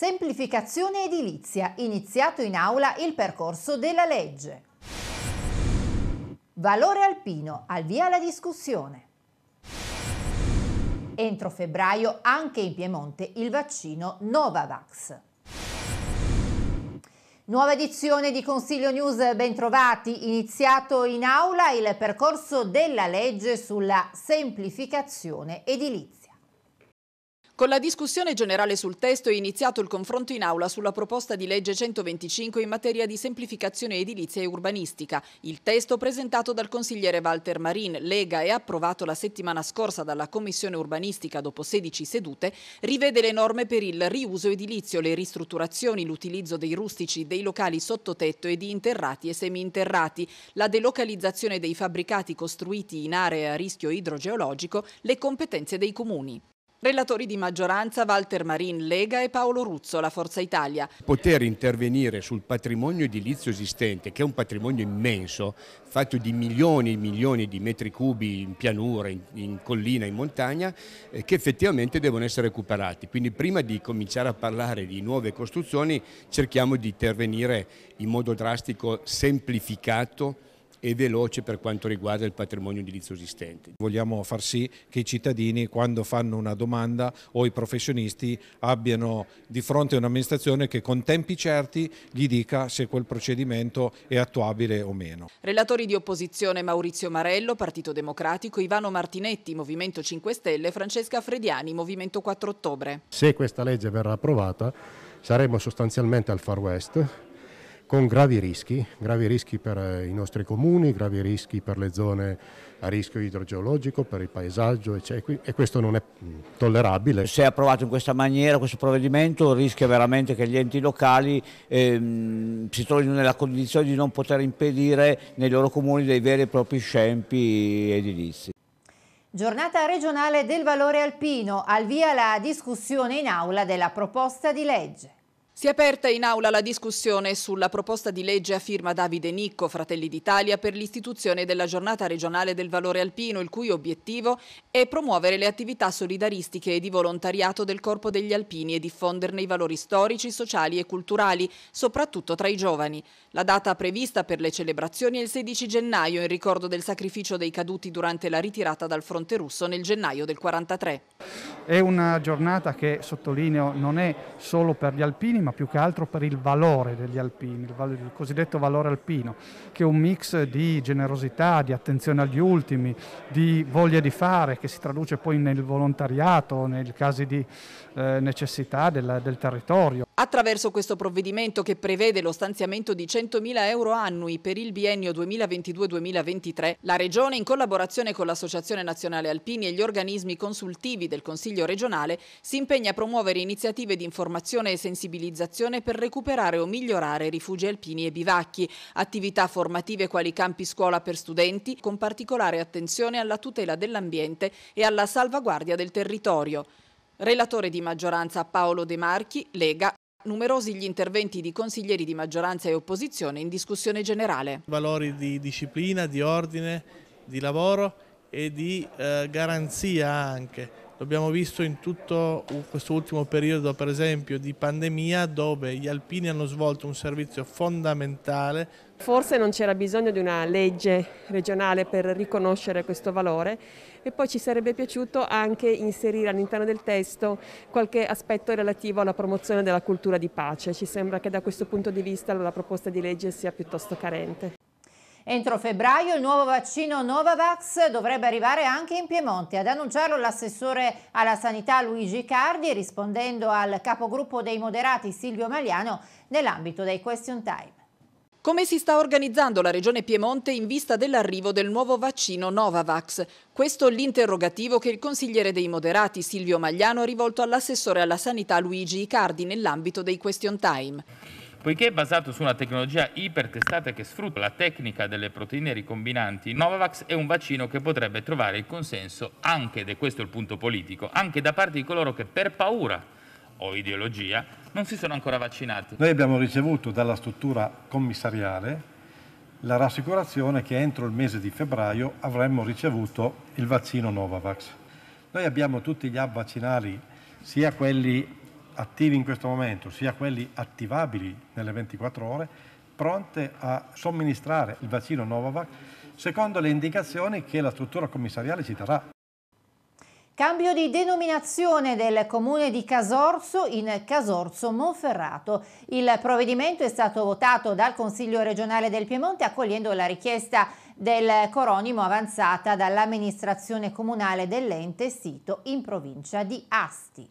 Semplificazione edilizia, iniziato in aula il percorso della legge. Valore alpino, al via la discussione. Entro febbraio anche in Piemonte il vaccino Novavax. Nuova edizione di Consiglio News, bentrovati. Iniziato in aula il percorso della legge sulla semplificazione edilizia. Con la discussione generale sul testo è iniziato il confronto in aula sulla proposta di legge 125 in materia di semplificazione edilizia e urbanistica. Il testo presentato dal consigliere Walter Marin, Lega e approvato la settimana scorsa dalla Commissione Urbanistica dopo 16 sedute, rivede le norme per il riuso edilizio, le ristrutturazioni, l'utilizzo dei rustici, dei locali sottotetto e di interrati e seminterrati, la delocalizzazione dei fabbricati costruiti in aree a rischio idrogeologico, le competenze dei comuni. Relatori di maggioranza Walter Marin Lega e Paolo Ruzzo, la Forza Italia. Poter intervenire sul patrimonio edilizio esistente, che è un patrimonio immenso, fatto di milioni e milioni di metri cubi in pianura, in, in collina, in montagna, eh, che effettivamente devono essere recuperati. Quindi prima di cominciare a parlare di nuove costruzioni cerchiamo di intervenire in modo drastico, semplificato, e veloce per quanto riguarda il patrimonio edilizio esistente. Vogliamo far sì che i cittadini quando fanno una domanda o i professionisti abbiano di fronte un'amministrazione che con tempi certi gli dica se quel procedimento è attuabile o meno. Relatori di opposizione Maurizio Marello, Partito Democratico, Ivano Martinetti, Movimento 5 Stelle, Francesca Frediani, Movimento 4 Ottobre. Se questa legge verrà approvata saremo sostanzialmente al Far West con gravi rischi, gravi rischi per eh, i nostri comuni, gravi rischi per le zone a rischio idrogeologico, per il paesaggio e cioè questo non è mm, tollerabile. Se approvato in questa maniera questo provvedimento rischia veramente che gli enti locali ehm, si trovino nella condizione di non poter impedire nei loro comuni dei veri e propri scempi edilizi. Giornata regionale del valore alpino, al via la discussione in aula della proposta di legge. Si è aperta in aula la discussione sulla proposta di legge a firma Davide Nicco, Fratelli d'Italia, per l'istituzione della giornata regionale del valore alpino, il cui obiettivo è promuovere le attività solidaristiche e di volontariato del corpo degli alpini e diffonderne i valori storici, sociali e culturali, soprattutto tra i giovani. La data prevista per le celebrazioni è il 16 gennaio, in ricordo del sacrificio dei caduti durante la ritirata dal fronte russo nel gennaio del 1943. È una giornata che, sottolineo, non è solo per gli alpini, ma più che altro per il valore degli alpini, il, val- il cosiddetto valore alpino, che è un mix di generosità, di attenzione agli ultimi, di voglia di fare, che si traduce poi nel volontariato, nei casi di eh, necessità del, del territorio. Attraverso questo provvedimento che prevede lo stanziamento di 100.000 euro annui per il biennio 2022-2023, la Regione, in collaborazione con l'Associazione Nazionale Alpini e gli organismi consultivi del Consiglio regionale, si impegna a promuovere iniziative di informazione e sensibilizzazione per recuperare o migliorare rifugi alpini e bivacchi, attività formative quali campi scuola per studenti, con particolare attenzione alla tutela dell'ambiente e alla salvaguardia del territorio. Relatore di maggioranza Paolo De Marchi, Lega numerosi gli interventi di consiglieri di maggioranza e opposizione in discussione generale. Valori di disciplina, di ordine, di lavoro e di eh, garanzia anche. L'abbiamo visto in tutto questo ultimo periodo, per esempio, di pandemia, dove gli alpini hanno svolto un servizio fondamentale Forse non c'era bisogno di una legge regionale per riconoscere questo valore e poi ci sarebbe piaciuto anche inserire all'interno del testo qualche aspetto relativo alla promozione della cultura di pace. Ci sembra che da questo punto di vista la proposta di legge sia piuttosto carente. Entro febbraio il nuovo vaccino Novavax dovrebbe arrivare anche in Piemonte. Ad annunciarlo l'assessore alla sanità Luigi Cardi rispondendo al capogruppo dei moderati Silvio Maliano nell'ambito dei question time. Come si sta organizzando la Regione Piemonte in vista dell'arrivo del nuovo vaccino Novavax? Questo è l'interrogativo che il consigliere dei moderati Silvio Magliano ha rivolto all'assessore alla sanità Luigi Icardi nell'ambito dei question time. Poiché è basato su una tecnologia ipertestata che sfrutta la tecnica delle proteine ricombinanti, Novavax è un vaccino che potrebbe trovare il consenso anche, ed è questo il punto politico, anche da parte di coloro che per paura o ideologia, non si sono ancora vaccinati. Noi abbiamo ricevuto dalla struttura commissariale la rassicurazione che entro il mese di febbraio avremmo ricevuto il vaccino Novavax. Noi abbiamo tutti gli app vaccinali, sia quelli attivi in questo momento, sia quelli attivabili nelle 24 ore, pronte a somministrare il vaccino Novavax secondo le indicazioni che la struttura commissariale ci darà. Cambio di denominazione del comune di Casorso in Casorso Monferrato. Il provvedimento è stato votato dal Consiglio regionale del Piemonte accogliendo la richiesta del coronimo avanzata dall'amministrazione comunale dell'ente sito in provincia di Asti.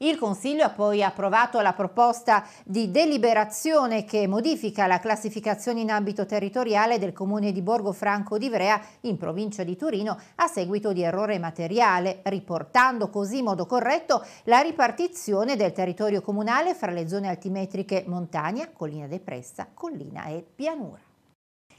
Il Consiglio ha poi approvato la proposta di deliberazione che modifica la classificazione in ambito territoriale del comune di Borgo Franco di Vrea in provincia di Torino a seguito di errore materiale, riportando così in modo corretto la ripartizione del territorio comunale fra le zone altimetriche montagna, collina depressa, collina e pianura.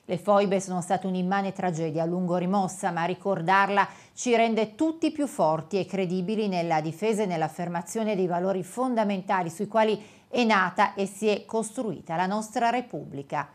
Le foibe sono state un'immane tragedia a lungo rimossa, ma ricordarla ci rende tutti più forti e credibili nella difesa e nell'affermazione dei valori fondamentali sui quali è nata e si è costruita la nostra Repubblica.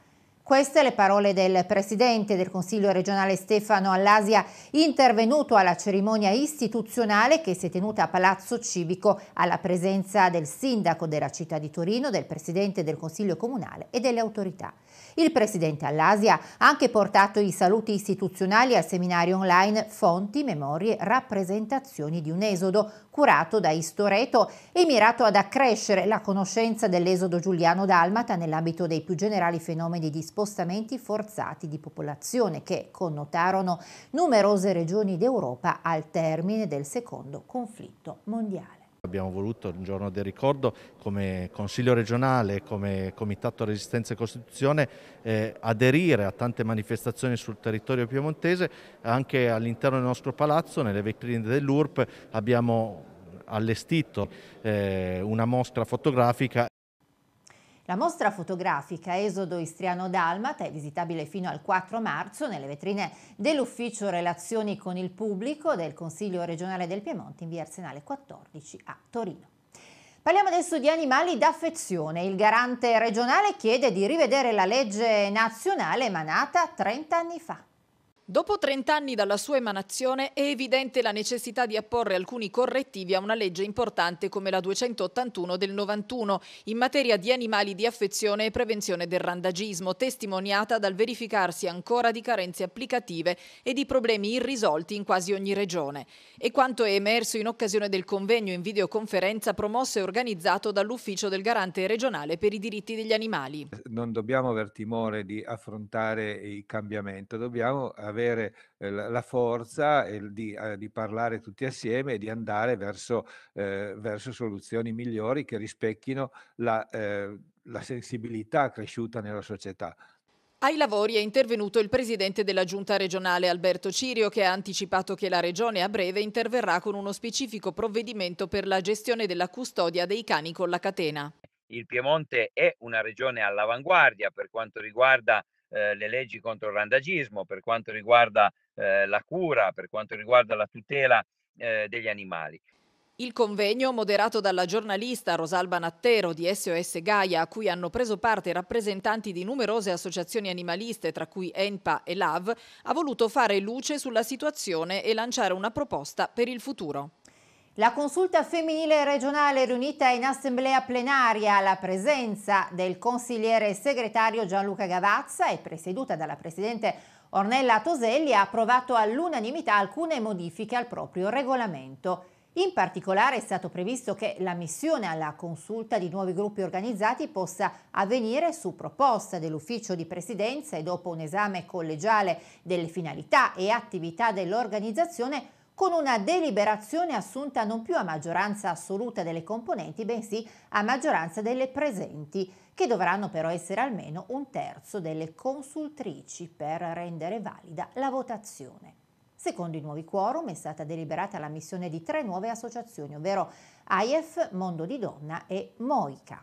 Queste le parole del Presidente del Consiglio regionale Stefano Allasia intervenuto alla cerimonia istituzionale che si è tenuta a Palazzo Civico alla presenza del Sindaco della città di Torino, del Presidente del Consiglio Comunale e delle autorità. Il presidente all'Asia ha anche portato i saluti istituzionali al seminario online Fonti, Memorie, Rappresentazioni di un Esodo, curato da Istoreto e mirato ad accrescere la conoscenza dell'esodo giuliano-dalmata nell'ambito dei più generali fenomeni di spostamenti forzati di popolazione che connotarono numerose regioni d'Europa al termine del secondo conflitto mondiale. Abbiamo voluto un giorno del ricordo come Consiglio regionale, come Comitato Resistenza e Costituzione eh, aderire a tante manifestazioni sul territorio piemontese anche all'interno del nostro palazzo, nelle vetrine dell'URP abbiamo allestito eh, una mostra fotografica la mostra fotografica Esodo Istriano Dalmata è visitabile fino al 4 marzo nelle vetrine dell'Ufficio Relazioni con il Pubblico del Consiglio regionale del Piemonte in via Arsenale 14 a Torino. Parliamo adesso di animali d'affezione. Il garante regionale chiede di rivedere la legge nazionale emanata 30 anni fa. Dopo 30 anni dalla sua emanazione è evidente la necessità di apporre alcuni correttivi a una legge importante come la 281 del 91 in materia di animali di affezione e prevenzione del randagismo, testimoniata dal verificarsi ancora di carenze applicative e di problemi irrisolti in quasi ogni regione. E quanto è emerso in occasione del convegno in videoconferenza promosso e organizzato dall'Ufficio del Garante regionale per i diritti degli animali. Non dobbiamo aver timore di affrontare il cambiamento, dobbiamo avere avere eh, la forza di, eh, di, parlare tutti assieme e di andare verso, eh, verso soluzioni migliori che rispecchino la, eh, la sensibilità cresciuta nella società. Ai lavori è intervenuto il presidente della giunta regionale Alberto Cirio che ha anticipato che la regione a breve interverrà con uno specifico provvedimento per la gestione della custodia dei cani con la catena. Il Piemonte è una regione all'avanguardia per quanto riguarda eh, le leggi contro il randagismo, per quanto riguarda eh, la cura, per quanto riguarda la tutela eh, degli animali. Il convegno, moderato dalla giornalista Rosalba Nattero di SOS Gaia, a cui hanno preso parte rappresentanti di numerose associazioni animaliste, tra cui ENPA e LAV, ha voluto fare luce sulla situazione e lanciare una proposta per il futuro. La consulta femminile regionale riunita in assemblea plenaria alla presenza del consigliere segretario Gianluca Gavazza e presieduta dalla presidente Ornella Toselli ha approvato all'unanimità alcune modifiche al proprio regolamento. In particolare è stato previsto che la missione alla consulta di nuovi gruppi organizzati possa avvenire su proposta dell'ufficio di presidenza e dopo un esame collegiale delle finalità e attività dell'organizzazione con una deliberazione assunta non più a maggioranza assoluta delle componenti, bensì a maggioranza delle presenti, che dovranno però essere almeno un terzo delle consultrici per rendere valida la votazione. Secondo i nuovi quorum è stata deliberata la missione di tre nuove associazioni, ovvero AIEF, Mondo di Donna e MOICA.